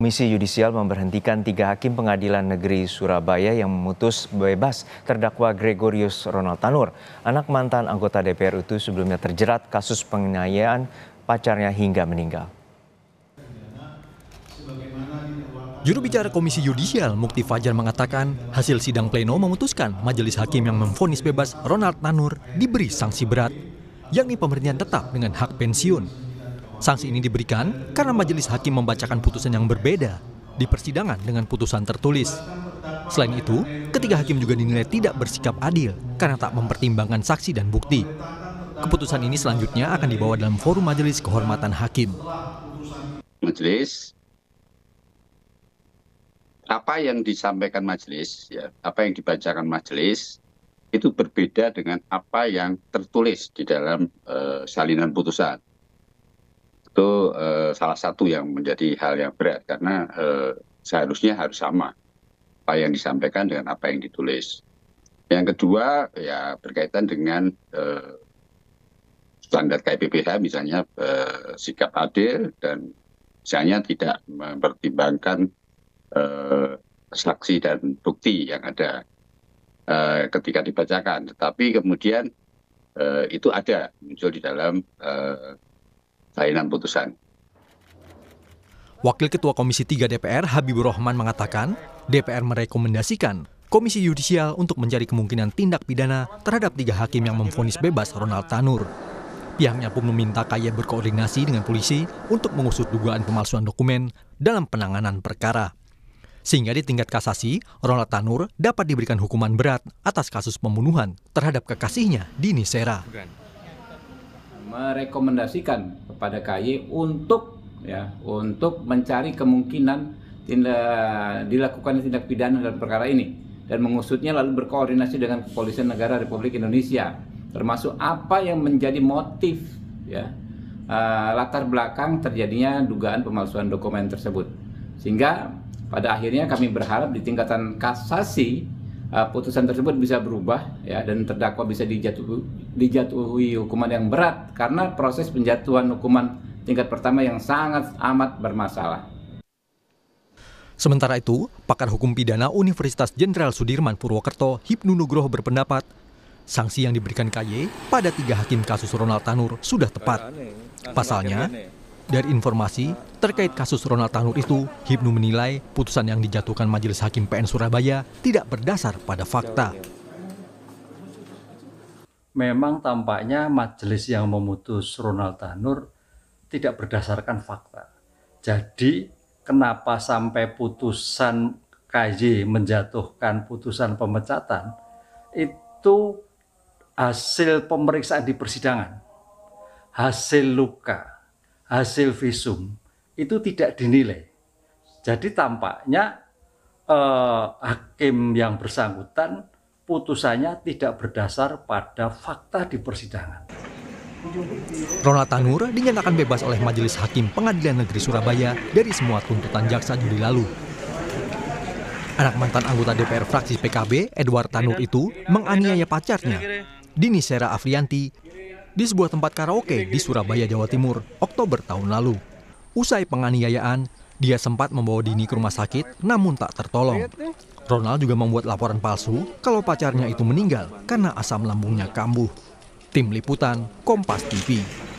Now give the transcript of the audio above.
Komisi Yudisial memberhentikan tiga hakim pengadilan negeri Surabaya yang memutus bebas terdakwa Gregorius Ronald Tanur. Anak mantan anggota DPR itu sebelumnya terjerat kasus penganiayaan pacarnya hingga meninggal. Juru bicara Komisi Yudisial Mukti Fajar mengatakan hasil sidang pleno memutuskan majelis hakim yang memfonis bebas Ronald Tanur diberi sanksi berat, yakni pemberhentian tetap dengan hak pensiun Sanksi ini diberikan karena majelis hakim membacakan putusan yang berbeda di persidangan dengan putusan tertulis. Selain itu, ketiga hakim juga dinilai tidak bersikap adil karena tak mempertimbangkan saksi dan bukti. Keputusan ini selanjutnya akan dibawa dalam forum majelis kehormatan hakim. Majelis apa yang disampaikan majelis ya, apa yang dibacakan majelis itu berbeda dengan apa yang tertulis di dalam uh, salinan putusan itu eh, salah satu yang menjadi hal yang berat karena eh, seharusnya harus sama apa yang disampaikan dengan apa yang ditulis. Yang kedua ya berkaitan dengan uh, standar KPPH misalnya uh, sikap adil dan misalnya tidak mempertimbangkan uh, saksi dan bukti yang ada uh, ketika dibacakan, tetapi kemudian uh, itu ada muncul di dalam uh, Kaitan putusan. Wakil Ketua Komisi 3 DPR Habibur Rahman mengatakan, DPR merekomendasikan Komisi Yudisial untuk mencari kemungkinan tindak pidana terhadap tiga hakim yang memfonis bebas Ronald Tanur. Pihaknya pun meminta Kaya berkoordinasi dengan polisi untuk mengusut dugaan pemalsuan dokumen dalam penanganan perkara. Sehingga di tingkat kasasi, Ronald Tanur dapat diberikan hukuman berat atas kasus pembunuhan terhadap kekasihnya Dini Sera merekomendasikan kepada KY untuk ya untuk mencari kemungkinan tindak dilakukan tindak pidana dalam perkara ini dan mengusutnya lalu berkoordinasi dengan kepolisian negara Republik Indonesia termasuk apa yang menjadi motif ya eh, latar belakang terjadinya dugaan pemalsuan dokumen tersebut sehingga pada akhirnya kami berharap di tingkatan kasasi Eh, putusan tersebut bisa berubah ya dan terdakwa bisa dijatuhi, dijatuhi hukuman yang berat karena proses penjatuhan hukuman tingkat pertama yang sangat amat bermasalah. Sementara itu, pakar hukum pidana Universitas Jenderal Sudirman Purwokerto, Hipnu Nugroho berpendapat, sanksi yang diberikan KY pada tiga hakim kasus Ronald Tanur sudah tepat. Pasalnya, dari informasi terkait kasus Ronald Tanur itu, Hipnu menilai putusan yang dijatuhkan Majelis Hakim PN Surabaya tidak berdasar pada fakta. Memang tampaknya majelis yang memutus Ronald Tanur tidak berdasarkan fakta. Jadi kenapa sampai putusan KJ menjatuhkan putusan pemecatan itu hasil pemeriksaan di persidangan, hasil luka, hasil visum itu tidak dinilai. Jadi tampaknya eh, hakim yang bersangkutan putusannya tidak berdasar pada fakta di persidangan. Ronald Tanur dinyatakan bebas oleh Majelis Hakim Pengadilan Negeri Surabaya dari semua tuntutan jaksa Juli lalu. Anak mantan anggota DPR fraksi PKB, Edward Tanur itu menganiaya pacarnya, Dini Sera Afrianti, di sebuah tempat karaoke di Surabaya, Jawa Timur, Oktober tahun lalu. Usai penganiayaan, dia sempat membawa Dini ke rumah sakit namun tak tertolong. Ronald juga membuat laporan palsu kalau pacarnya itu meninggal karena asam lambungnya kambuh. Tim Liputan, Kompas TV.